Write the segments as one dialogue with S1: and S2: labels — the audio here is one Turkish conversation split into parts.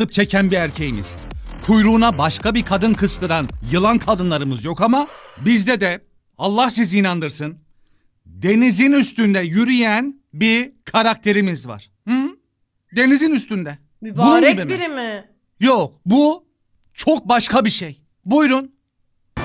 S1: tıp çeken bir erkeğimiz, Kuyruğuna başka bir kadın kıstıran yılan kadınlarımız yok ama bizde de Allah sizi inandırsın. Denizin üstünde yürüyen bir karakterimiz var. Hı? Denizin üstünde.
S2: Mübarek Bunun biri mi? mi?
S1: Yok bu çok başka bir şey. Buyurun.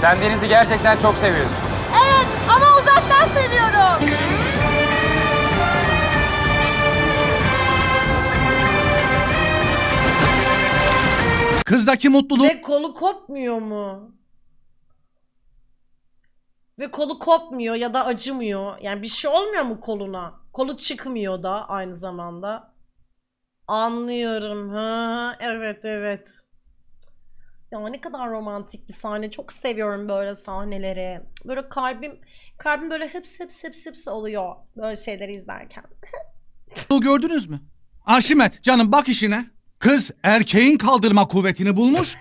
S1: Sen denizi gerçekten çok seviyorsun. Yanınızdaki mutluluğu Ve
S2: kolu kopmuyor mu? Ve kolu kopmuyor ya da acımıyor. Yani bir şey olmuyor mu koluna? Kolu çıkmıyor da aynı zamanda. Anlıyorum. Ha, evet evet. Ya ne kadar romantik bir sahne. Çok seviyorum böyle sahneleri. Böyle kalbim kalbim böyle hıps hıps hıps hıps oluyor böyle şeyleri izlerken.
S1: Bu gördünüz mü? Arşimet canım bak işine. Kız erkeğin kaldırma kuvvetini bulmuş.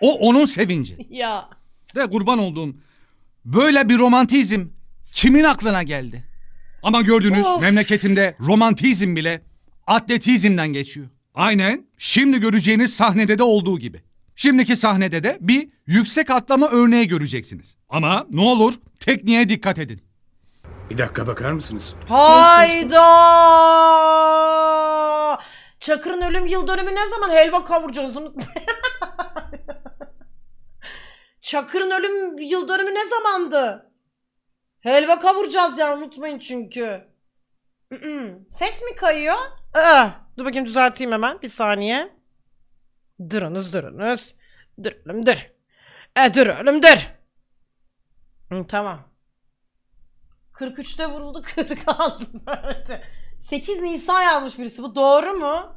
S1: O onun sevinci. Ya. Ve kurban olduğum böyle bir romantizm kimin aklına geldi? Ama gördünüz of. memleketimde romantizm bile atletizmden geçiyor. Aynen şimdi göreceğiniz sahnede de olduğu gibi. Şimdiki sahnede de bir yüksek atlama örneği göreceksiniz. Ama ne olur tekniğe dikkat edin. Bir dakika bakar mısınız? Hayda!
S2: Çakır'ın ölüm yıl dönümü ne zaman? Helva kavuracağız unutmayın. Çakır'ın ölüm yıl dönümü ne zamandı? Helva kavuracağız ya unutmayın çünkü. Ses mi kayıyor? Aa, dur bakayım düzelteyim hemen bir saniye. Durunuz durunuz. Duralım dur. E duralım dur. Hı, tamam. 43'te vuruldu 46'da 8 Nisan yazmış birisi. Bu doğru mu?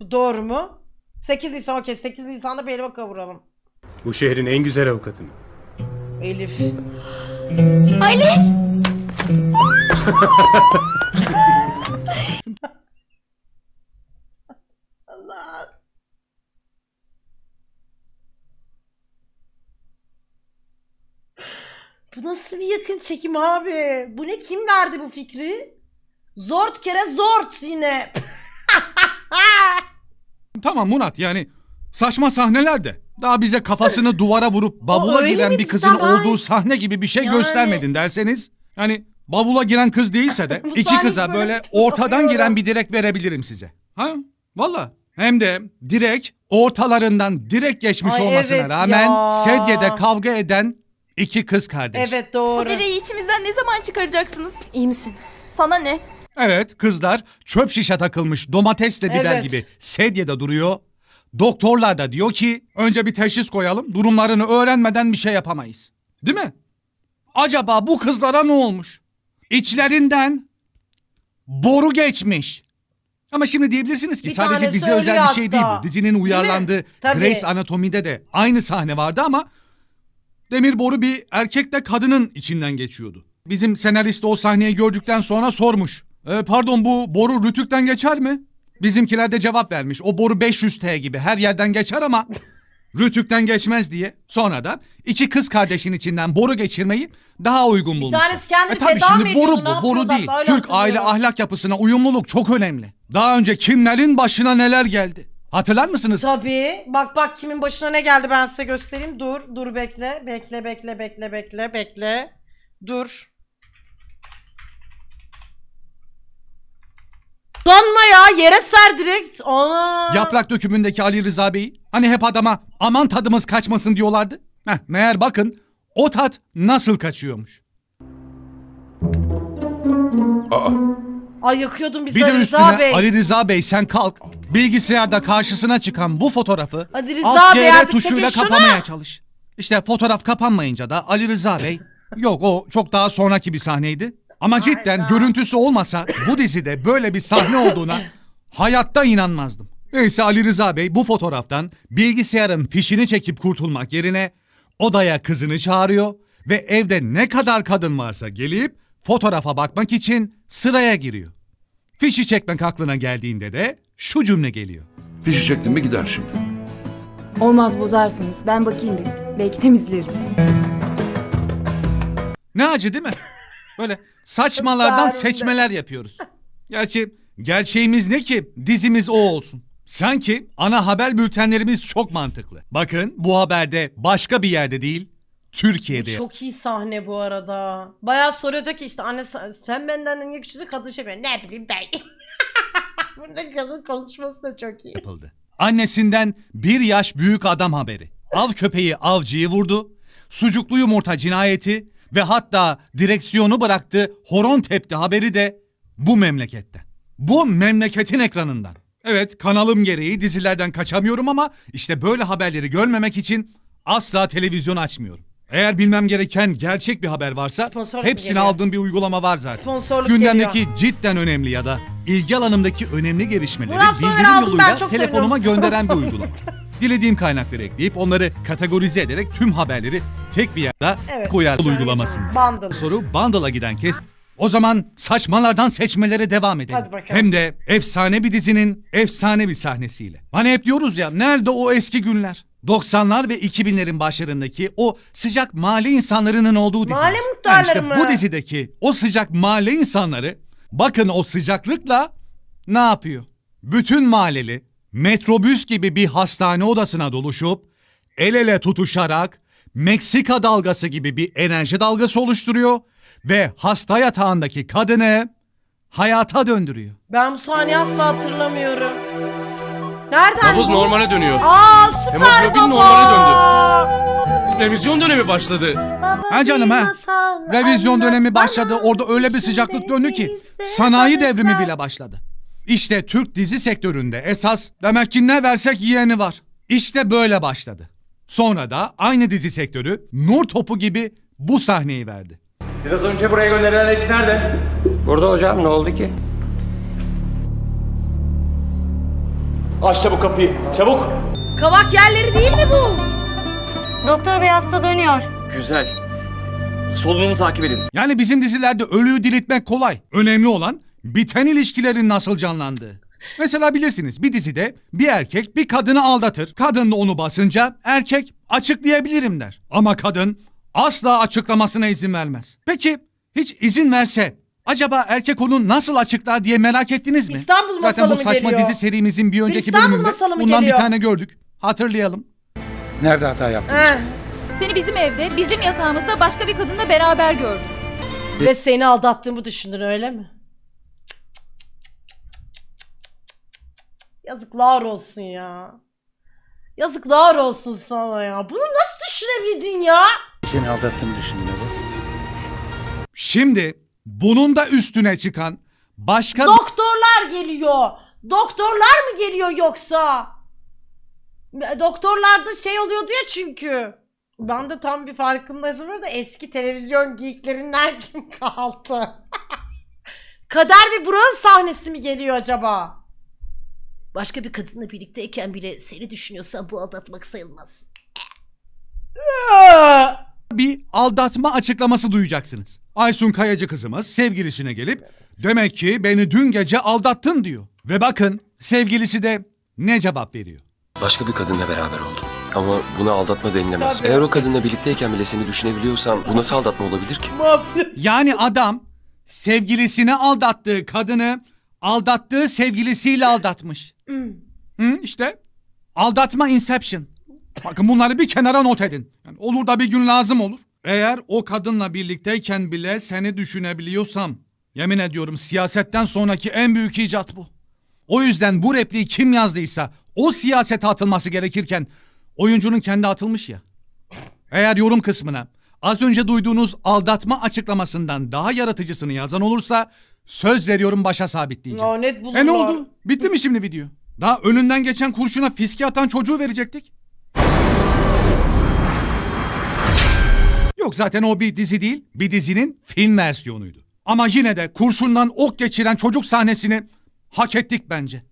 S2: Bu doğru mu? 8 Nisan okey. 8 Nisan'da bir elime kavuralım.
S1: Bu şehrin en güzel avukatı mı?
S2: Elif. Ali!
S1: Allah.
S2: Bu nasıl bir yakın çekim abi? Bu ne kim verdi bu fikri? Zort kere zort yine.
S1: Tamam Murat yani saçma sahneler de. Daha bize kafasını duvara vurup O bavula giren bir kızın sahne. olduğu sahne gibi bir şey Yani- göstermedin derseniz. Yani bavula giren kız değilse de iki sahneyi kıza böyle ortadan giren bir direk verebilirim size. Ha? Valla. Hem de direk ortalarından direk geçmiş Ay olmasına evet rağmen ya. sedyede kavga eden iki kız kardeş.
S2: Evet doğru. Bu direği içimizden ne zaman çıkaracaksınız? İyi misin? Sana ne?
S1: Evet kızlar çöp şişe takılmış domatesle biber Evet. gibi sedyede duruyor. Doktorlar da diyor ki önce bir teşhis koyalım durumlarını öğrenmeden bir şey yapamayız. Değil mi? Acaba bu kızlara ne olmuş? İçlerinden boru geçmiş. Ama şimdi diyebilirsiniz ki Bir sadece tanesi bize ölüyor özel bir şey değil bu. Dizinin mi? uyarlandığı Tabii. Anatomy'de de aynı sahne vardı ama demir boru bir erkekle kadının içinden geçiyordu. Bizim senarist o sahneyi gördükten sonra sormuş. E, pardon bu boru Rütük'ten geçer mi? Bizimkiler de cevap vermiş. O boru 500T gibi her yerden geçer ama Rütük'ten geçmez diye. Sonra da iki kız kardeşin içinden boru geçirmeyi daha uygun bulmuş. tanesi
S2: kendini e tabii şimdi ediyordu, boru bu, boru değil. Türk aile
S1: ahlak yapısına uyumluluk çok önemli. Daha önce kimlerin başına neler geldi? Hatırlar mısınız? Tabii.
S2: Bak bak kimin başına ne geldi ben size göstereyim. Dur, dur bekle. Bekle, bekle, bekle, bekle, bekle. Dur. Donma ya yere ser direkt. Ana.
S1: Yaprak dökümündeki Ali Rıza Bey, hani hep adama aman tadımız kaçmasın diyorlardı. Heh, meğer bakın o tat nasıl kaçıyormuş. Aa,
S2: Ay yakıyordum bizi bir de Ali üstüne Rıza Bey. Ali
S1: Rıza Bey sen kalk bilgisayarda karşısına çıkan bu fotoğrafı
S2: Hadi Rıza alt Bey, GR tuşuyla çekin kapamaya çalış.
S1: İşte fotoğraf kapanmayınca da Ali Rıza Bey yok o çok daha sonraki bir sahneydi. Ama cidden görüntüsü olmasa bu dizide böyle bir sahne olduğuna hayatta inanmazdım. Neyse Ali Rıza Bey bu fotoğraftan bilgisayarın fişini çekip kurtulmak yerine odaya kızını çağırıyor ve evde ne kadar kadın varsa gelip fotoğrafa bakmak için sıraya giriyor. Fişi çekmek aklına geldiğinde de şu cümle geliyor. Fişi çektim mi gider şimdi. Olmaz bozarsınız. Ben bakayım bir. Belki temizlerim. Ne acı değil mi? Böyle Saçmalardan seçmeler yapıyoruz. Gerçi gerçeğimiz ne ki dizimiz o olsun. Sanki ana haber bültenlerimiz çok mantıklı. Bakın bu haberde başka bir yerde değil, Türkiye'de. Çok
S2: iyi sahne bu arada. Bayağı soruyordu ki işte anne sen benden niye küçücük kadın şey Ne bileyim ben. Bunda kadın konuşması da çok iyi. Yapıldı.
S1: Annesinden bir yaş büyük adam haberi. Av köpeği avcıyı vurdu. Sucuklu yumurta cinayeti ve hatta direksiyonu bıraktı, horon tepti haberi de bu memleketten. Bu memleketin ekranından. Evet kanalım gereği dizilerden kaçamıyorum ama işte böyle haberleri görmemek için asla televizyon açmıyorum. Eğer bilmem gereken gerçek bir haber varsa hepsini aldığım bir uygulama var zaten.
S2: Sponsorluk Gündemdeki geliyor.
S1: cidden önemli ya da ilgi alanımdaki önemli gelişmeleri Murat bildirim yoluyla telefonuma gönderen bir uygulama. dilediğim kaynakları ekleyip onları kategorize ederek tüm haberleri tek bir yerde evet. koyar uygulamasında. Bundle. Soru Bundle'a giden kes. O zaman saçmalardan seçmelere devam edelim. Hadi bakalım. Hem de efsane bir dizinin efsane bir sahnesiyle. Hani hep diyoruz ya nerede o eski günler? 90'lar ve 2000'lerin başlarındaki o sıcak mahalle insanlarının olduğu dizi. Mahalle muhtarları yani işte mı? bu dizideki o sıcak mahalle insanları bakın o sıcaklıkla ne yapıyor? Bütün mahalleli metrobüs gibi bir hastane odasına doluşup el ele tutuşarak Meksika dalgası gibi bir enerji dalgası oluşturuyor ve hasta yatağındaki kadını hayata döndürüyor.
S2: Ben bu sahneyi asla hatırlamıyorum. Nereden? Kabuz normale dönüyor. Aa süper Hemoglobin baba. normale döndü.
S1: Revizyon dönemi başladı. Baba,
S2: ha canım ha. Revizyon dönemi
S1: başladı. Orada öyle bir şey sıcaklık döndü ki sanayi devrimi bile başladı. İşte Türk dizi sektöründe esas demek ki ne versek yeğeni var. İşte böyle başladı. Sonra da aynı dizi sektörü Nur Topu gibi bu sahneyi verdi. Biraz önce buraya gönderilen Alex nerede? Burada hocam ne oldu ki? Aç çabuk kapıyı çabuk.
S2: Kavak yerleri değil mi bu? Doktor bey hasta dönüyor.
S1: Güzel. Solunumu takip edin. Yani bizim dizilerde ölüyü diriltmek kolay. Önemli olan biten ilişkilerin nasıl canlandı? Mesela bilirsiniz bir dizide bir erkek bir kadını aldatır. Kadın da onu basınca erkek açıklayabilirim der. Ama kadın asla açıklamasına izin vermez. Peki hiç izin verse acaba erkek onu nasıl açıklar diye merak ettiniz mi? İstanbul masalı Zaten bu saçma geliyor? dizi serimizin bir önceki İstanbul bölümünde masalı mı bundan bir tane gördük. Hatırlayalım. Nerede hata yaptın?
S2: Seni bizim evde, bizim yatağımızda başka bir kadınla beraber gördüm. Ve seni aldattığımı düşündün öyle mi? Yazıklar olsun ya. Yazıklar olsun sana ya. Bunu nasıl düşünebildin ya?
S1: Seni aldattığımı düşündüm. Şimdi bunun da üstüne çıkan başka...
S2: Doktorlar geliyor. Doktorlar mı geliyor yoksa? Doktorlarda şey oluyordu ya çünkü. Ben de tam bir farkındayım da eski televizyon geeklerinden kim kaldı? Kader ve Burak'ın sahnesi mi geliyor acaba? Başka bir kadınla birlikteyken bile seni düşünüyorsa bu aldatmak sayılmaz.
S1: Bir aldatma açıklaması duyacaksınız. Aysun Kayacı kızımız sevgilisine gelip demek ki beni dün gece aldattın diyor. Ve bakın sevgilisi de ne cevap veriyor. Başka bir kadınla beraber oldum. Ama buna aldatma denilemez. Eğer o kadınla birlikteyken bile seni düşünebiliyorsam bu nasıl aldatma olabilir ki? Yani adam sevgilisini aldattığı kadını aldattığı sevgilisiyle aldatmış. Hmm. Hı, işte aldatma inception. Bakın bunları bir kenara not edin. Yani olur da bir gün lazım olur. Eğer o kadınla birlikteyken bile seni düşünebiliyorsam yemin ediyorum siyasetten sonraki en büyük icat bu. O yüzden bu repliği kim yazdıysa o siyasete atılması gerekirken oyuncunun kendi atılmış ya. Eğer yorum kısmına az önce duyduğunuz aldatma açıklamasından daha yaratıcısını yazan olursa söz veriyorum başa sabitleyeceğim.
S2: Lanet bulunma. E ne oldu?
S1: Bitti mi şimdi video? Daha önünden geçen kurşuna fiske atan çocuğu verecektik. Yok zaten o bir dizi değil, bir dizinin film versiyonuydu. Ama yine de kurşundan ok geçiren çocuk sahnesini hak ettik bence.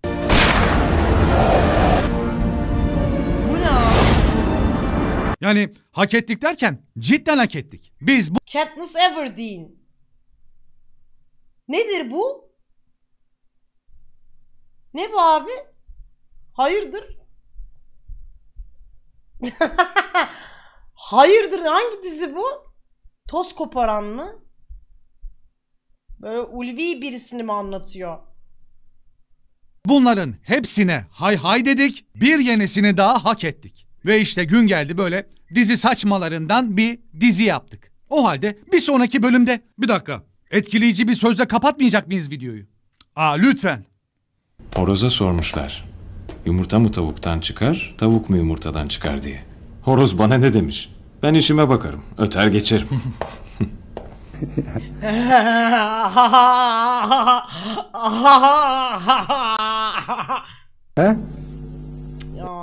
S1: Yani hak ettik derken cidden hak ettik. Biz
S2: bu... Katniss Everdeen. Nedir bu? Ne bu abi? Hayırdır? Hayırdır hangi dizi bu? Toz koparan mı? Böyle ulvi birisini mi anlatıyor?
S1: Bunların hepsine hay hay dedik, bir yenisini daha hak ettik. Ve işte gün geldi böyle dizi saçmalarından bir dizi yaptık. O halde bir sonraki bölümde... Bir dakika. Etkileyici bir sözle kapatmayacak mıyız videoyu? Aa lütfen. Horoza sormuşlar. Yumurta mı tavuktan çıkar, tavuk mu yumurtadan çıkar diye. Horoz bana ne demiş? Ben işime bakarım. Öter geçerim.
S2: He?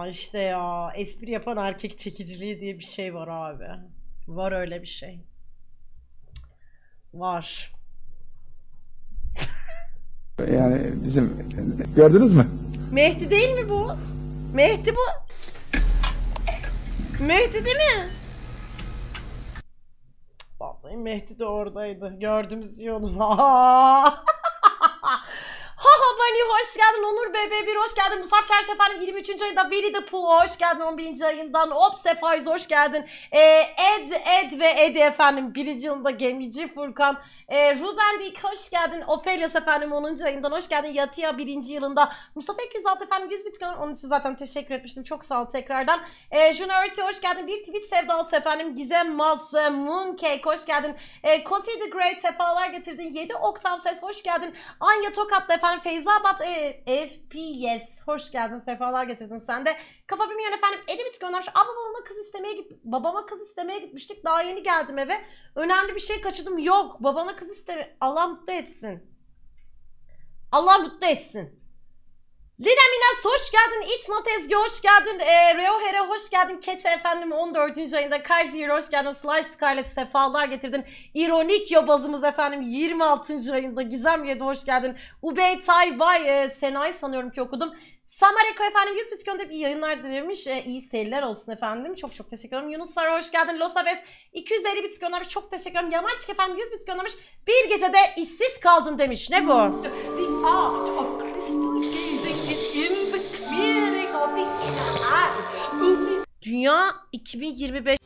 S2: ya işte ya espri yapan erkek çekiciliği diye bir şey var abi. Var öyle bir şey. Var.
S1: Yani bizim gördünüz mü?
S2: Mehdi değil mi bu? Mehdi bu. Mehdi değil mi? Vallahi Mehdi de oradaydı. Gördüm onu. New hani hoş geldin. Onur BB1 hoş geldin. Musab Çarşı efendim 23. ayında Willy the Pooh hoş geldin 11. ayından. Hop Sefaiz hoş geldin. Ee, Ed, Ed ve Ed efendim 1. yılında Gemici Furkan e, Ruben Dik hoş geldin. Ofelias efendim 10. ayından hoş geldin. Yatıya 1. yılında. Mustafa 206 efendim 100 bit onun için zaten teşekkür etmiştim. Çok sağ ol tekrardan. E, ee, Juniority hoş geldin. Bir tweet sevdalısı efendim. Gizem Maz, Mooncake hoş geldin. E, Kosi the Great sefalar getirdin. 7 oktav ses hoş geldin. Anya Tokat'ta efendim Feyzabat e, FPS hoş geldin. Sefalar getirdin sen de. Kafa bilmeyen efendim Edimit göndermiş. Aa babama kız istemeye git babama kız istemeye gitmiştik. Daha yeni geldim eve. Önemli bir şey kaçırdım. Yok babana kız isteme. Allah mutlu etsin. Allah mutlu etsin. Lina Minas hoş geldin. It's not Ezgi hoş geldin. E, Reo Here hoş geldin. Kete efendim 14. ayında. Kaiser hoş geldin. Slice Scarlet sefalar getirdin. İronik yobazımız efendim 26. ayında. Gizem Yedi hoş geldin. Ubey Tay Bay e, ee, Senay sanıyorum ki okudum. Samareko efendim 100 bit bir yayınlar dilemiş. E, iyi seyirler olsun efendim. Çok çok teşekkür ederim. Yunus Sarı hoş geldin. Los Losabes 250 bit göndermiş. Çok teşekkür ederim. Yamaç efendim 100 bit göndermiş. Bir gecede işsiz kaldın demiş. Ne bu? The art of crystal gazing is in the clearing of the inner eye. Dünya 2025